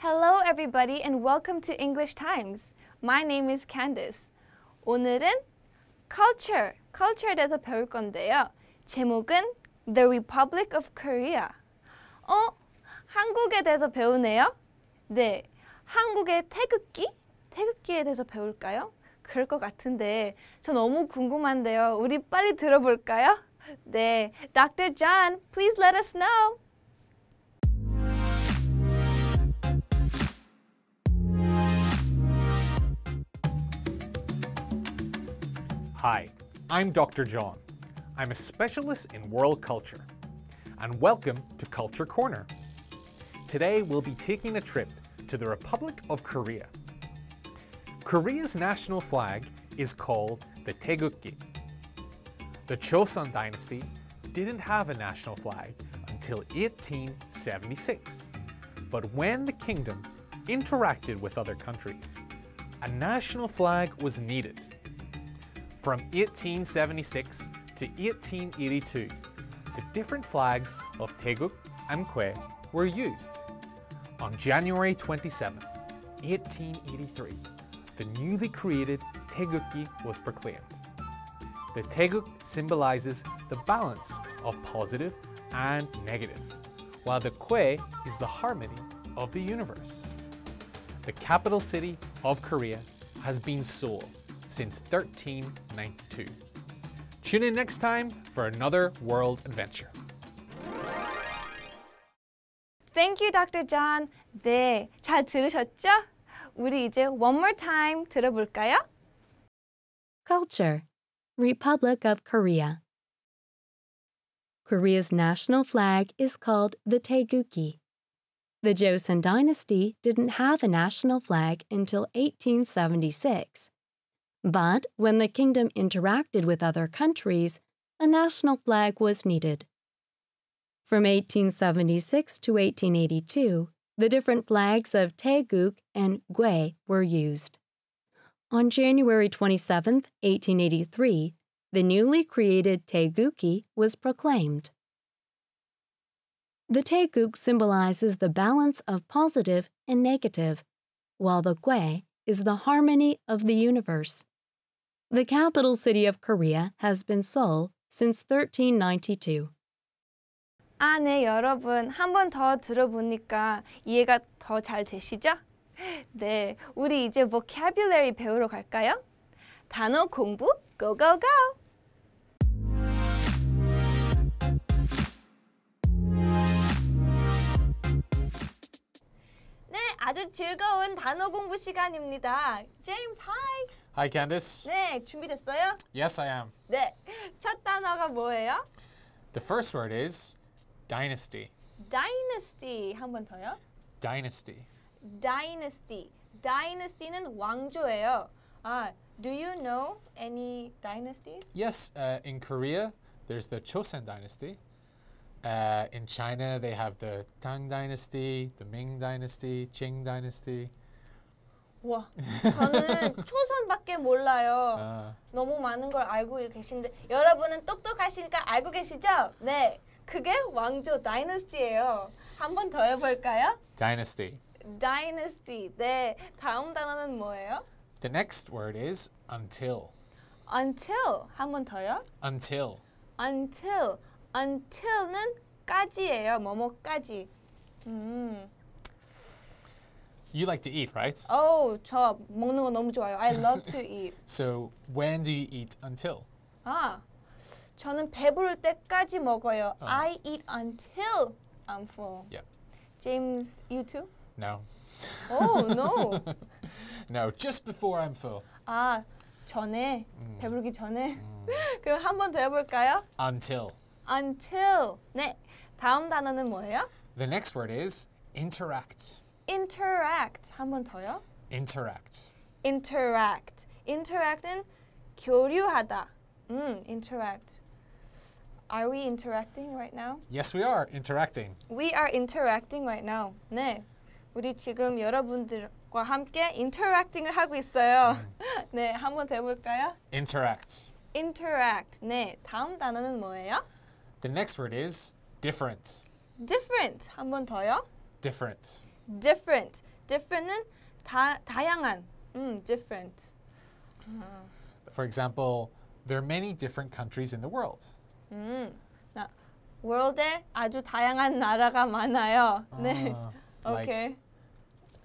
Hello everybody and welcome to English Times. My name is Candice. 오늘은 culture, culture에 대해서 배울 건데요. 제목은 The Republic of Korea. 어? 한국에 대해서 배우네요? 네. 한국의 태극기? 태극기에 대해서 배울까요? 그럴 것 같은데 저 너무 궁금한데요. 우리 빨리 들어볼까요? 네. Dr. John, please let us know. Hi, I'm Dr. John. I'm a specialist in world culture. And welcome to Culture Corner. Today we'll be taking a trip to the Republic of Korea. Korea's national flag is called the Taegukgi. The Chosun dynasty didn't have a national flag until 1876. But when the kingdom interacted with other countries, a national flag was needed from 1876 to 1882, the different flags of Teguk and Kwe were used. On January 27, 1883, the newly created Taegukgi was proclaimed. The Teguk symbolizes the balance of positive and negative, while the Kwe is the harmony of the universe. The capital city of Korea has been Seoul, since 1392. Tune in next time for another world adventure. Thank you, Dr. John. 네, 잘 들으셨죠? 우리 이제 one more time 들어볼까요? Culture Republic of Korea Korea's national flag is called the Taeguki. The Joseon dynasty didn't have a national flag until 1876. But when the kingdom interacted with other countries, a national flag was needed. From 1876 to 1882, the different flags of Taeguk and Gue were used. On January 27, 1883, the newly created Taeguki was proclaimed. The Taeguk symbolizes the balance of positive and negative, while the Gue is the harmony of the universe. The capital city of Korea has been Seoul since 1392. 아, 네, 여러분. 한번더 들어보니까 이해가 더잘 되시죠? 네, 우리 이제 vocabulary 배우러 갈까요? 단어 공부, go, go, go! 아주 즐거운 단어 공부 시간입니다. James, hi. Hi, Candice. 네, 준비됐어요? Yes, I am. 네, 첫 단어가 뭐예요? The first word is dynasty. Dynasty. 한 번 더요. Dynasty. Dynasty. Dynasty는 왕조예요. 아, do you know any dynasties? Yes, uh, in Korea, there's the Chosun dynasty. Uh, in China, they have the Tang Dynasty, the Ming Dynasty, Qing Dynasty. 와, 저는 초선밖에 몰라요. 아. 너무 많은 걸 알고 계신데 여러분은 똑똑하시니까 알고 계시죠? 네, 그게 왕조 다이너스티예요. 한 번 더 해볼까요? Dynasty. Dynasty. 네, 다음 단어는 뭐예요? The next word is until. Until. 한 번 더요? Until. Until. until는 까지예요. 뭐뭐까지. 음. You like to eat, right? Oh, 저 먹는 거 너무 좋아요. I love to eat. so when do you eat until? 아, 저는 배부를 때까지 먹어요. Oh. I eat until I'm full. Yep. James, you too? No. Oh, no. no, just before I'm full. 아, 전에 배부르기 전에. 그럼 한 번 더 해볼까요? Until. until. 네, 다음 단어는 뭐예요? The next word is interact. interact. 한 번 더요. interact. interact. interact은 교류하다. 음, interact. Are we interacting right now? Yes, we are interacting. We are interacting right now. 네. 우리 지금 여러분들과 함께 interacting을 하고 있어요. 네, 한번 돼 볼까요? interact. interact. 네, 다음 단어는 뭐예요? The next word is different. different 한 번 더요. Different. different. different은 다 다양한. 음, different. Uh-huh. For example, there are many different countries in the world. 음. 나 world에 아주 다양한 나라가 많아요. Uh, 네. Uh, like- okay.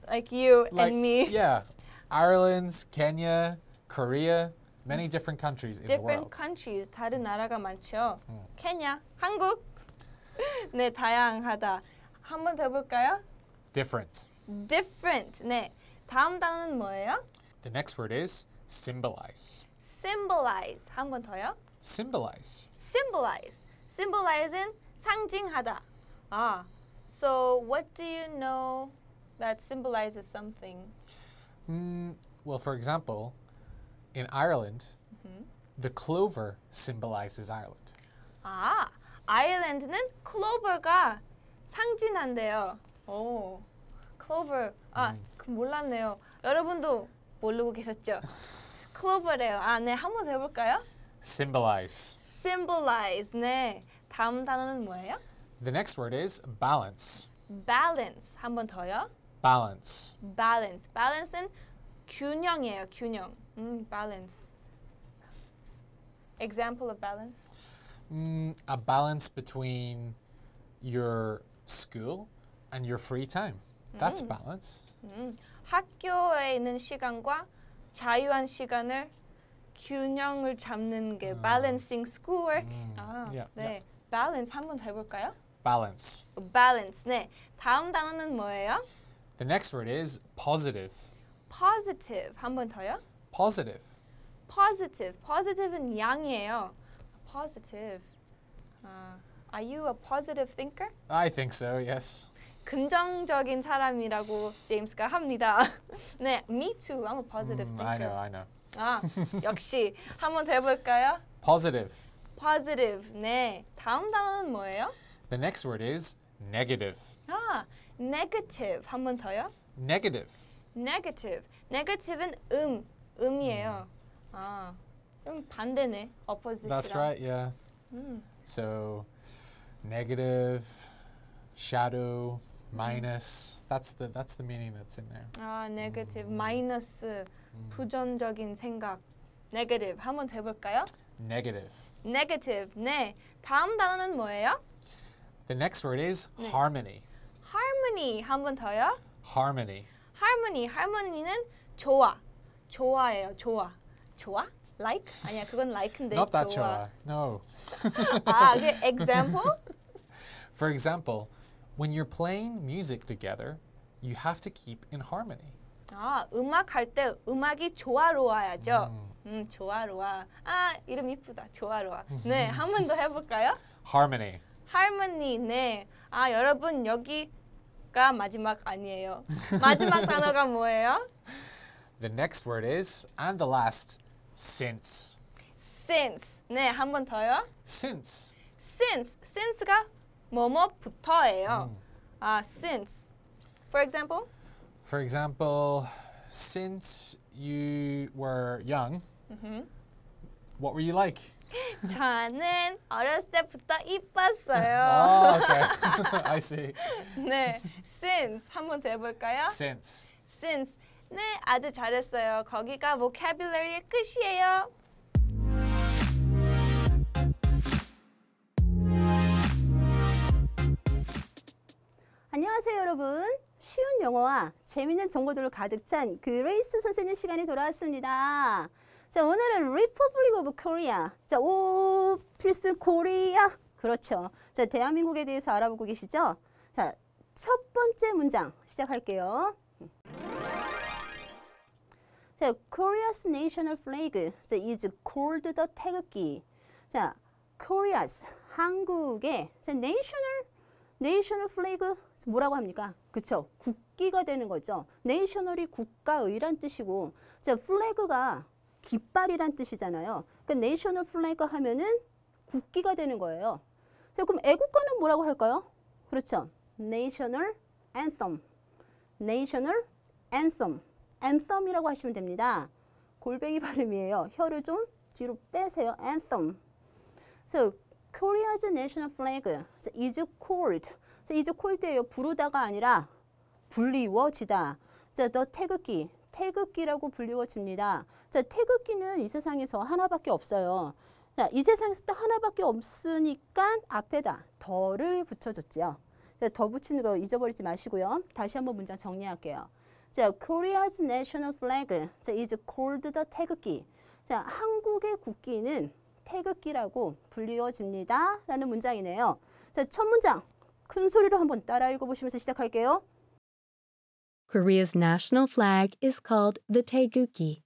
Like you and me. Yeah. Ireland, Kenya, Korea, Many different countries in the Different countries 다른 나라가 많죠. 음. 케냐, 한국. 네, 다양하다. 한번 더 볼까요? Different. Different. 네. 다음 단어는 뭐예요? The next word is symbolize. Symbolize. 한번 더요. Symbolize. Symbolize. Symbolize는 상징하다. 아. So what do you know that symbolizes something? Mm, well, for example, in Ireland, mm -hmm. the clover symbolizes Ireland. 아, 아일랜드는 클로버가 상징한대요. 오, 클로버. 아, 음. 그 몰랐네요. 여러분도 모르고 계셨죠? 클로버래요. 아, 네, 한 번 더 해볼까요? Symbolize. Symbolize. 네, 다음 단어는 뭐예요? The next word is balance. Balance. 한 번 더요. Balance. Balance. Balance는 균형이에요. 균형. Mm, balance. Example of balance? Mm, a balance between your school and your free time. That's mm. balance. 음, mm. 학교에 있는 시간과 자유한 시간을 균형을 잡는 게 아. balancing schoolwork. 음. 아, yeah, 네. Yeah. balance 한번 더 해볼까요? balance. balance. 네. 다음 단어는 뭐예요? The next word is positive. positive. 한번 더요? positive. positive. positive은 양이에요. positive. Uh, are you a positive thinker? I think so. Yes. 긍정적인 사람이라고 제임스가 합니다. 네, me too. I'm a positive thinker. I know, I know. 아, 역시 한번 해볼까요? Positive. Positive. 네, 다음 단어는 뭐예요? The next word is negative. 아, negative. 한번 더요? Negative. Negative. Negative은 음, 음이에요. 아, 음 반대네. opposite. That's right. Yeah. Mm. So negative, shadow, minus. That's the that's the meaning that's in there. 아, negative, minus, 부정적인 생각. negative. 한번 해볼까요? Negative. Negative. 네. 다음 단어는 뭐예요? The next word is harmony. harmony. 한번 더요? Harmony. harmony. harmony는 조화. 좋아예요. 좋아. 좋아? Like? 아니야, 그건 like인데 Not that 좋아. 좋아. No. 아, 그게 example? For example, when you're playing music together, you have to keep in harmony. 아, 음악 할 때 음악이 조화로워야죠. 음. 음, 조화로워. 아, 이름 이쁘다. 조화로워. 네, 한 번 더 해볼까요? Harmony. 할머니, 네. 아, 여러분 여기가 마지막 아니에요. 마지막 단어가 뭐예요? The next word is, and the last, since. Since. 네, 한 번 더요. Since. Since. Since가 뭐뭐부터예요. 음. 아, since. For example? For example, since you were young, mm -hmm. what were you like? 저는 어렸을 때부터 이뻤어요. oh, okay. I see. 네, since 한 번 더 해볼까요? Since. Since 네, 아주 잘했어요. 거기가 vocabulary의 끝이에요. 안녕하세요, 여러분. 쉬운 영어와 재미있는 정보들을 가득 찬 그레이스 선생님 시간이 돌아왔습니다. 자, 오늘은 Republic of Korea. 자, 오, 필스 코리아. 그렇죠. 자, 대한민국에 대해서 알아보고 계시죠? 자, 첫 번째 문장 시작할게요. 자, Korea's national flag 자, is called the 태극기. 자, Korea's 한국의 자, national national flag 뭐라고 합니까? 그쵸? 국기가 되는 거죠. national이 국가의란 뜻이고, 자, flag가 깃발이란 뜻이잖아요. 그러니까 national flag 하면은 국기가 되는 거예요. 자, 그럼 애국가는 뭐라고 할까요? 그렇죠. national anthem. national anthem. 앤썸이라고 하시면 됩니다. 골뱅이 발음이에요. 혀를 좀 뒤로 빼세요. anthem. So Korea's national flag is called. So is called예요. 부르다가 아니라 불리워지다. 자, 너 태극기. 태극기라고 불리워집니다. 자, 태극기는 이 세상에서 하나밖에 없어요. 자, 이 세상에서 딱 하나밖에 없으니까 앞에다 더를 붙여줬지요. 자, 더 붙이는 거 잊어버리지 마시고요. 다시 한번 문장 정리할게요. 자, Korea's national flag. 자, is called the 태극기. 자, 한국의 국기는 태극기라고 불리워집니다. 라는 문장이네요. 자, 첫 문장. 큰 소리로 한번 따라 읽어보시면서 시작할게요. Korea's national flag is called the Taegukgi.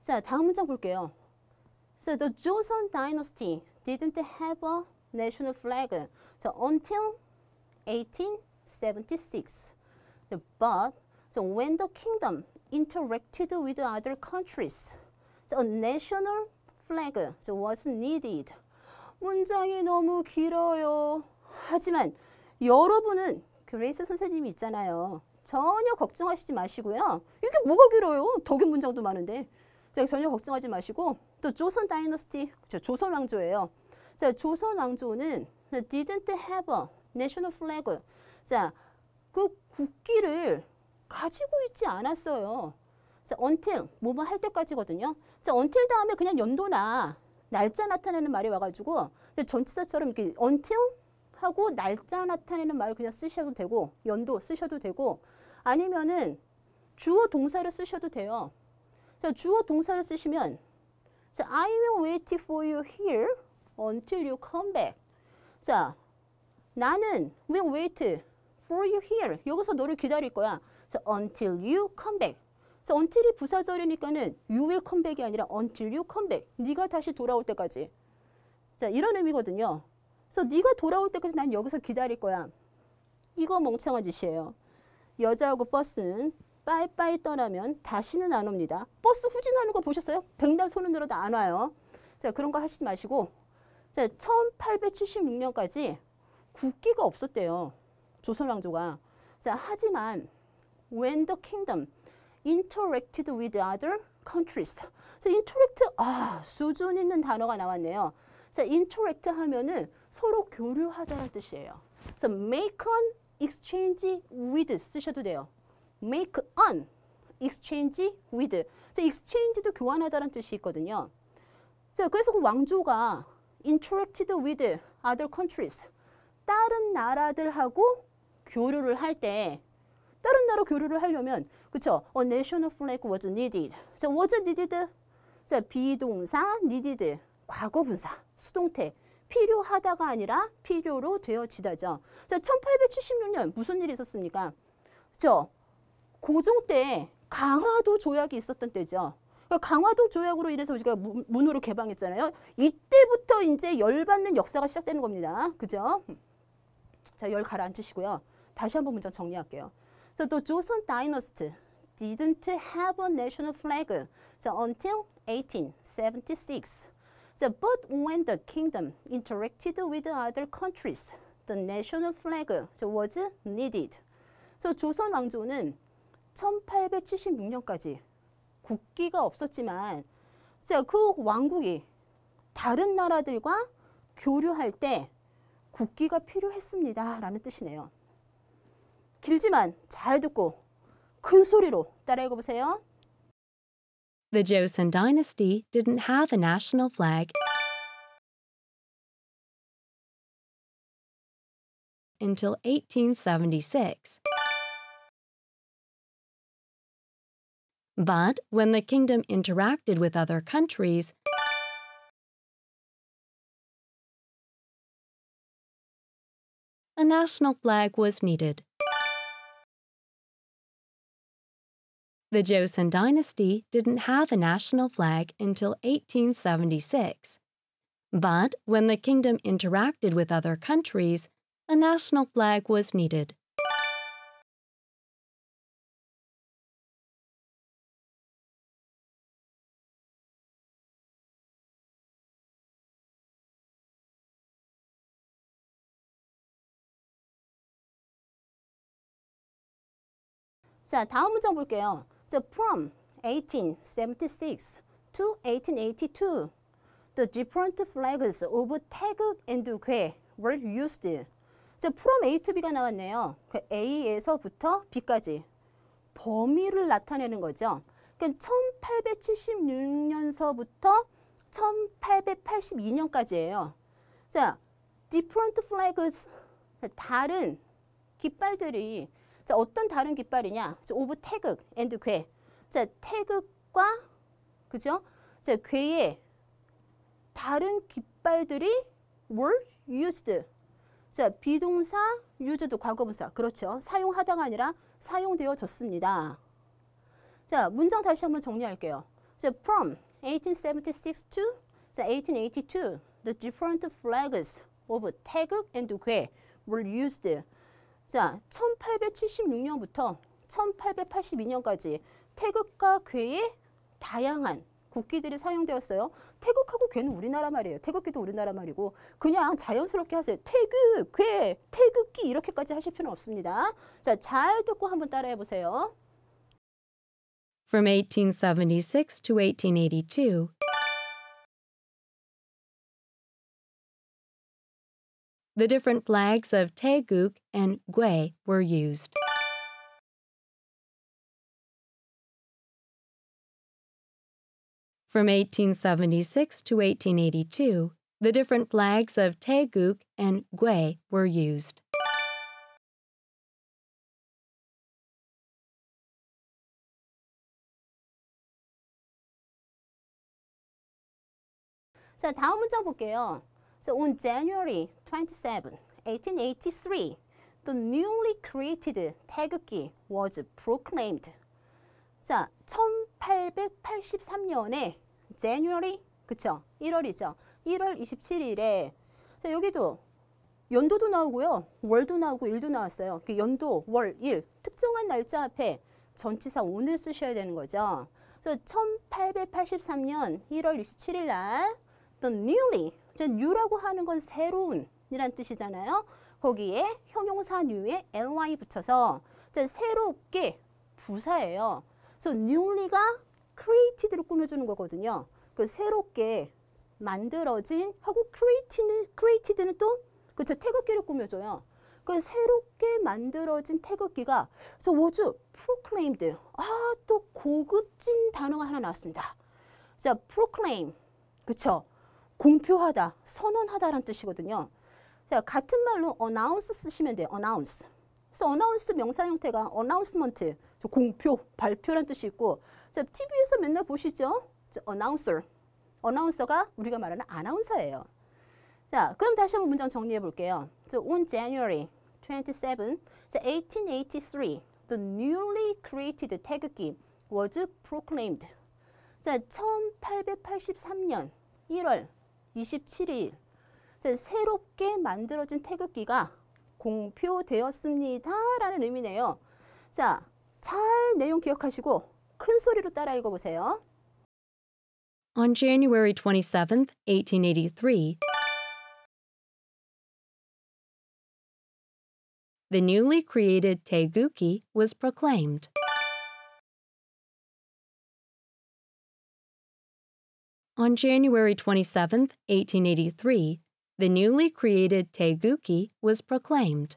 자, 다음 문장 볼게요. So the Joseon dynasty didn't have a national flag. So until 1876. But so when the kingdom interacted with other countries, so a national flag so was needed. 문장이 너무 길어요. 하지만 여러분은 그레이스 선생님이 있잖아요. 전혀 걱정하시지 마시고요. 이게 뭐가 길어요? 덕일 문장도 많은데. 전혀 걱정하지 마시고 또 조선 다이너스티, 조선 왕조예요. 자, 조선 왕조는 didn't have a national flag. 자, 그 국기를 가지고 있지 않았어요. 자, until 뭐뭐 할 때까지거든요. 자, until 다음에 그냥 연도나 날짜 나타내는 말이 와가지고 전치사처럼 이렇게 until 하고 날짜 나타내는 말을 그냥 쓰셔도 되고 연도 쓰셔도 되고 아니면은 주어 동사를 쓰셔도 돼요. 자, 주어 동사를 쓰시면 자, I will wait for you here until you come back. 자, 나는 will wait for you here. 여기서 너를 기다릴 거야. 자, until you come back. 자, until이 부사절이니까는 you will come back이 아니라 until you come back. 네가 다시 돌아올 때까지. 자, 이런 의미거든요. 그래서 네가 돌아올 때까지 난 여기서 기다릴 거야. 이거 멍청한 짓이에요. 여자하고 버스는 빠이빠이 떠나면 다시는 안 옵니다. 버스 후진하는 거 보셨어요? 백날 손은 들어도 안 와요. 자, 그런 거 하시지 마시고 자, 1876년까지 국기가 없었대요. 조선 왕조가. 자, 하지만 when the kingdom interacted with other countries. 자, interact 아, 수준 있는 단어가 나왔네요. 자, interact 하면은 서로 교류하다라는 뜻이에요. 그래서 make an exchange with 쓰셔도 돼요. make an exchange with. 자, exchange도 교환하다라는 뜻이 있거든요. 자, 그래서 그 왕조가 interacted with other countries. 다른 나라들하고 교류를 할때 다른 나라 교류를 하려면 그쵸? A 어, nation of flag was needed. 자, was needed. 자, 비동사 needed. 과거분사, 수동태. 필요하다가 아니라 필요로 되어지다죠. 자, 1876년 무슨 일이 있었습니까? 저 고종 때 강화도 조약이 있었던 때죠. 그러니까 강화도 조약으로 인해서 우리가 문호를 개방했잖아요. 이때부터 이제 열받는 역사가 시작되는 겁니다. 그죠? 자, 열 가라앉히시고요. 다시 한번 문장 정리할게요. 자, 또 조선 다이너스트 didn't have a national flag 자, until 1876. 자, but when the kingdom interacted with other countries, the national flag was needed. 그 조선 왕조는 1876년까지 국기가 없었지만 그 왕국이 다른 나라들과 교류할 때 국기가 필요했습니다. 라는 뜻이네요. 길지만 잘 듣고 큰 소리로 따라 읽어보세요. The Joseon dynasty didn't have a national flag until 1876. But when the kingdom interacted with other countries, a national flag was needed. The Joseon dynasty didn't have a national flag until 1876. But when the kingdom interacted with other countries, a national flag was needed. 자, 다음 문장 볼게요. So from 1876 to 1882, the different flags of 태극 and 괴 were used. 자, from A to B가 나왔네요. 그 A에서부터 B까지 범위를 나타내는 거죠. 그러니까 1876년서부터 1882년까지예요. 자, different flags 다른 깃발들이 자, 어떤 다른 깃발이냐? 오브 태극 앤드 괴. 자, 태극과 그죠? 자, 괴의 다른 깃발들이 were used. 자, 비동사 u s e d 과거분사. 그렇죠. 사용하다가 아니라 사용되어졌습니다. 자, 문장 다시 한번 정리할게요. 자, from 1876 to 자, 1882, the different flags of 태극 and 괴 were used 자, 1876년부터 1882년까지 태극과 괴의 다양한 국기들이 사용되었어요. 태극하고 괴는 우리나라 말이에요. 태극기도 우리나라 말이고 그냥 자연스럽게 하세요. 태극, 괴, 태극기 이렇게까지 하실 필요는 없습니다. 자, 잘 듣고 한번 따라해 보세요. From 1876 to 1882 The different flags of Taeguk and Gue were used. From 1876 to 1882, the different flags of Taeguk and Gue were used. 자, 다음 문장 볼게요. So on January 27, 1883, the newly created 태극기 was proclaimed. 자, 1883년에 January, 그쵸? 1월이죠. 1월 27일에 자, 여기도 연도도 나오고요. 월도 나오고 일도 나왔어요. 그 연도, 월, 일 특정한 날짜 앞에 전치사 오늘 쓰셔야 되는 거죠. 그래서 1883년 1월 27일 날 어떤 newly, new라고 하는 건 새로운 이란 뜻이잖아요. 거기에 형용사 new에 ly 붙여서 새롭게 부사예요. 그래 newly가 created로 꾸며주는 거거든요. 그 새롭게 만들어진 하고 created는, created는 또 그쵸 태극기를 꾸며줘요. 그 새롭게 만들어진 태극기가 저 워즈 proclaimed 아또 고급진 단어가 하나 나왔습니다. 자 proclaim 그쵸 공표하다, 선언하다라는 뜻이거든요. 자, 같은 말로 announce 쓰시면 돼요. announce. 그래서 announce 명사 형태가 announcement, 공표, 발표란 뜻이 있고 자, TV에서 맨날 보시죠. 자, announcer. announcer가 우리가 말하는 아나운서예요. 자, 그럼 다시 한번 문장 정리해 볼게요. So on January 27, 1883, the newly created 태극기 was proclaimed. 자, 1883년 1월 27일 새롭게 만들어진 태극기가 공표되었습니다. 라는 의미네요. 자, 잘 내용 기억하시고 큰 소리로 따라 읽어보세요. On January 27, 1883, the newly created Taeguki was proclaimed. On January 27, 1883, the newly created Teguki was proclaimed.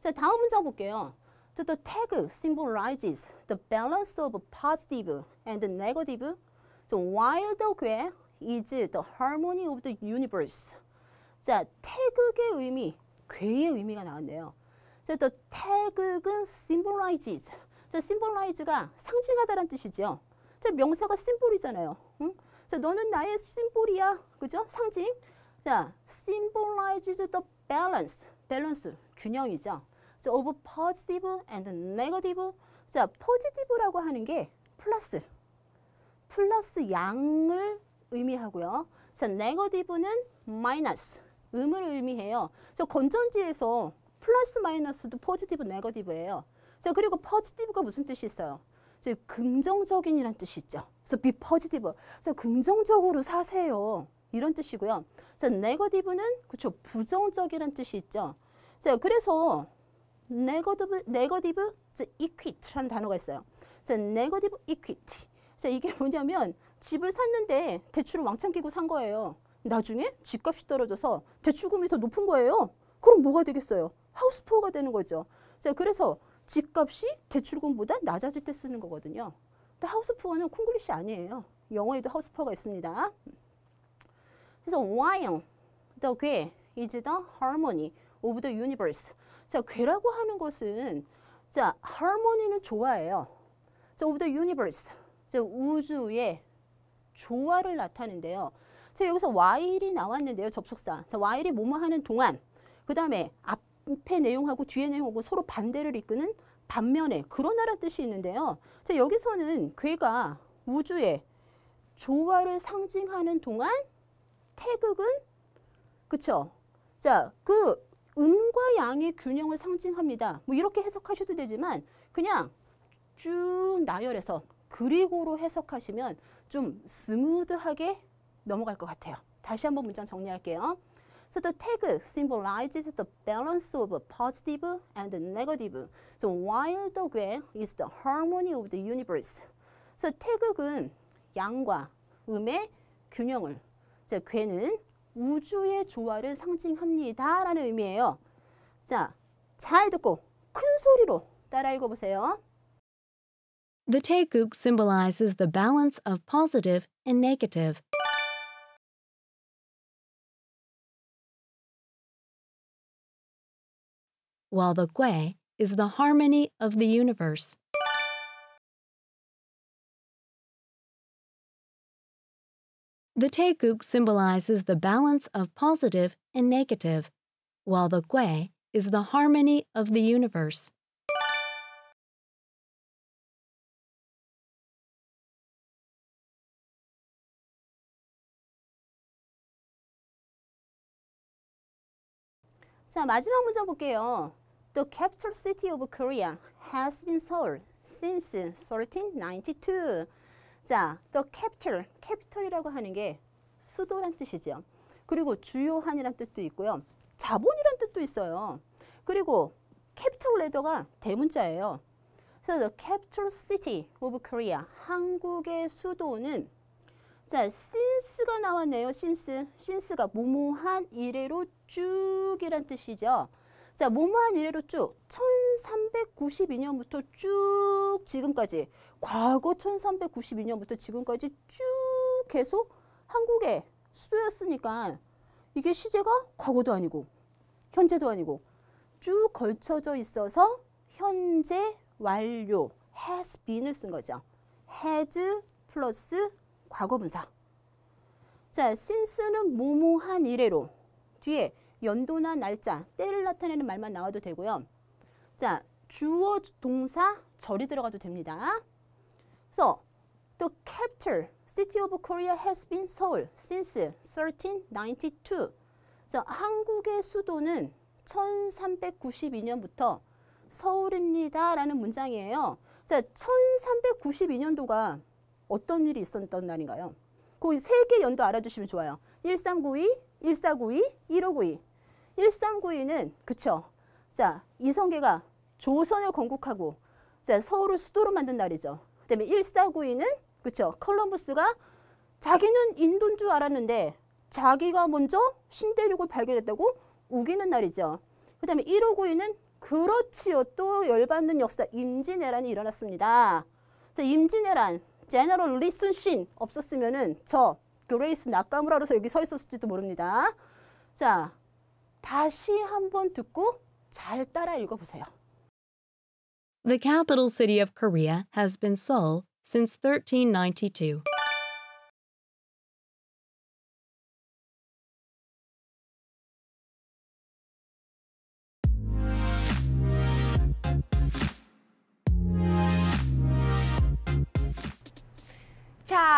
자, 다음 볼게요. The tag symbolizes the balance of positive and negative. So while the graph is the harmony of the universe. 자, 태극의 의미 괴의 의미가 나왔네요. 그래 태극은 symbolizes. s y m b o l i z e 가 상징하다란 뜻이죠. 자, 명사가 심볼이잖아요. 응? 자, 너는 나의 심볼이야. 그죠? 상징. 자, symbolizes the balance. 밸런스, 균형이죠. 자, of positive and negative. 자, positive라고 하는 게 플러스. 플러스 양을 의미하고요. 자, negative는 마이너스. 음을 의미해요. 저 건전지에서 플러스 마이너스도 포지티브 네거티브예요. 자 그리고 포지티브가 무슨 뜻이 있어요? 즉 긍정적인이란 뜻이 있죠. 그래서 be positive. 그 긍정적으로 사세요. 이런 뜻이고요. 자, 네거티브는 그렇 부정적이란 뜻이 있죠. 자, 그래서 네거티브 네거티브 equity라는 단어가 있어요. 자, 네거티브 equity. 자, 이게 뭐냐면 집을 샀는데 대출을 왕창 끼고 산 거예요. 나중에 집값이 떨어져서 대출금이더 높은 거예요. 그럼 뭐가 되겠어요? 하우스포어가 되는 거죠. 자, 그래서 집값이 대출금보다 낮아질 때 쓰는 거거든요. 근데 하우스포어는 콩글리시 아니에요. 영어에도 하우스포어가 있습니다. 그래서 while the 괴 is the harmony of the universe. 자, 괴라고 하는 것은 자, harmony는 조화예요. 자, of the universe. 자, 우주의 조화를 나타낸데요. 자, 여기서 while이 나왔는데요. 접속사. 자, while이 뭐뭐 하는 동안 그 다음에 앞에 내용하고 뒤에 내용하고 서로 반대를 이끄는 반면에 그러나란 뜻이 있는데요. 자, 여기서는 괴가 우주의 조화를 상징하는 동안 태극은 그쵸? 자, 그 음과 양의 균형을 상징합니다. 뭐 이렇게 해석하셔도 되지만 그냥 쭉 나열해서 그리고로 해석하시면 좀 스무드하게 넘어갈 것 같아요. 다시 한번 문장 정리할게요. So the tag symbolizes the balance of positive and negative. So while the way is the harmony of the universe. So 태극은 양과 음의 균형을, 자, 괴는 우주의 조화를 상징합니다. 라는 의미예요. 자, 잘 듣고 큰 소리로 따라 읽어보세요. The taeguk symbolizes the balance of positive and negative. while the Gui is the harmony of the universe. The Taeguk symbolizes the balance of positive and negative, while the Gui is the harmony of the universe. 자, 마지막 문장 볼게요. The capital city of Korea has been Seoul since 1392. 자, the capital, capital이라고 하는 게 수도란 뜻이죠. 그리고 주요한이란 뜻도 있고요. 자본이란 뜻도 있어요. 그리고 capital 레더가 대문자예요. 그래서 the capital city of Korea, 한국의 수도는 자, s 스가 나왔네요. s i n c 가 모모한 이래로 쭉이란 뜻이죠. 자, 모모한 이래로 쭉 1392년부터 쭉 지금까지 과거 1392년부터 지금까지 쭉 계속 한국의 수도였으니까 이게 시제가 과거도 아니고 현재도 아니고 쭉 걸쳐져 있어서 현재 완료 has been을 쓴 거죠. has 플러스 과거분사. 자, s i 는 모모한 이래로 뒤에 연도나 날짜, 때를 나타내는 말만 나와도 되고요. 자, 주어 동사 절이 들어가도 됩니다. 그래서 the capital city of Korea has been Seoul since 1392. 자, 한국의 수도는 1392년부터 서울입니다라는 문장이에요. 자, 1392년도가 어떤 일이 있었던 날인가요? 그 세개 연도 알아주시면 좋아요. 1392, 1492, 1592. 1392는 그쵸? 자, 이성계가 조선을 건국하고 자, 서울을 수도로 만든 날이죠. 그다음에 1492는 그쵸? 컬럼버스가 자기는 인도인 줄 알았는데 자기가 먼저 신대륙을 발견했다고 우기는 날이죠. 그다음에 1592는 그렇지요. 또 열받는 역사 임진왜란이 일어났습니다. 자, 임진왜란 제너럴 리순 신 없었으면은 저 그레이스 나가무라로서 여기 서 있었을지도 모릅니다. 자, 다시 한번 듣고 잘 따라 읽어보세요. The capital city of Korea has been Seoul since 1392.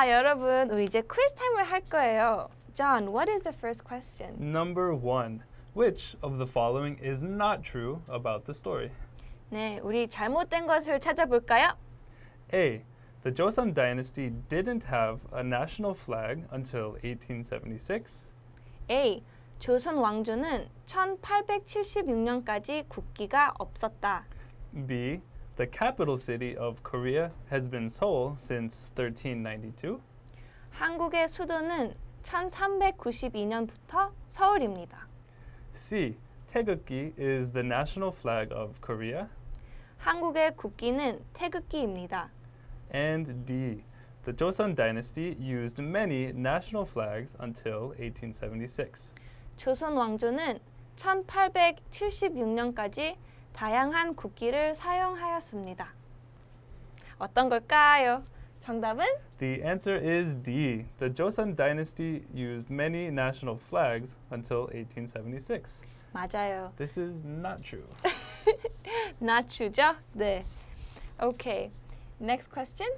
자, 여러분 우리 이제 퀴즈 타임을 할 거예요. John, what is the first question? Number one. Which of the following is not true about the story? 네, 우리 잘못된 것을 찾아볼까요? A. The Joseon dynasty didn't have a national flag until 1876. A. 조선 왕조는 1876년까지 국기가 없었다. B. The capital city of Korea has been Seoul since 1392. 한국의 수도는 1392년부터 서울입니다. C. 태극기 is the national flag of Korea. 한국의 국기는 태극기입니다. And D. The Joseon dynasty used many national flags until 1876. 조선 왕조는 1876년까지 다양한 국기를 사용하였습니다. 어떤 걸까요? 정답은? The answer is D. The Joseon dynasty used many national flags until 1876. 맞아요. This is not true. not true죠? 네. Okay. Next question.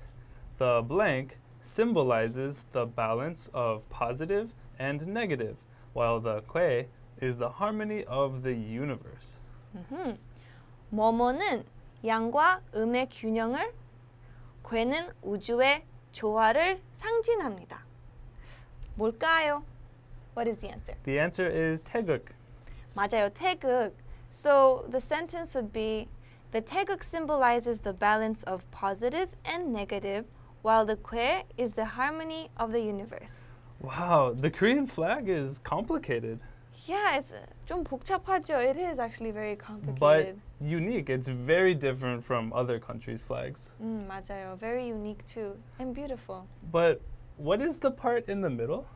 The blank symbolizes the balance of positive and negative, while the kwe is the harmony of the universe. Mm-hmm. 뭐뭐는 양과 음의 균형을, 괴는 우주의 조화를 상징합니다. 뭘까요? What is the answer? The answer is 태극. 맞아요, 태극. So the sentence would be The 태극 symbolizes the balance of positive and negative, while the kwe is the harmony of the universe. Wow, the Korean flag is complicated. Yeah, it's 좀 uh, 복잡하죠. It is actually very complicated. But unique. It's very different from other countries' flags. 음, mm, 맞아요. Very unique too and beautiful. But what is the part in the middle?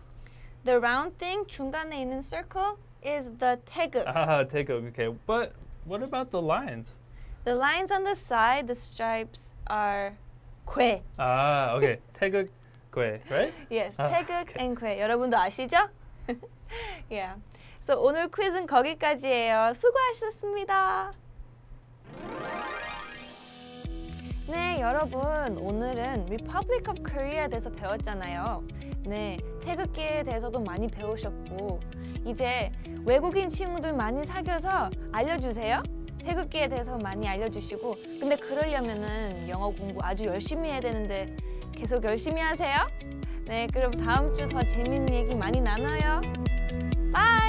The round thing 중간에 있는 circle is the 태극. Ah, 태극. Okay. But what about the lines? The lines on the side, the stripes are 괴. Ah, okay. 태극 괴, right? Yes, ah, 태극 ah, okay. and 괴. 여러분도 아시죠? yeah. So 오늘 퀴즈는 거기까지예요. 수고하셨습니다. 네, 여러분 오늘은 Republic of Korea에 대해서 배웠잖아요. 네, 태극기에 대해서도 많이 배우셨고 이제 외국인 친구들 많이 사귀어서 알려주세요. 태극기에 대해서 많이 알려주시고 근데 그러려면은 영어 공부 아주 열심히 해야 되는데 계속 열심히 하세요. 네, 그럼 다음 주 더 재밌는 얘기 많이 나눠요. 바이!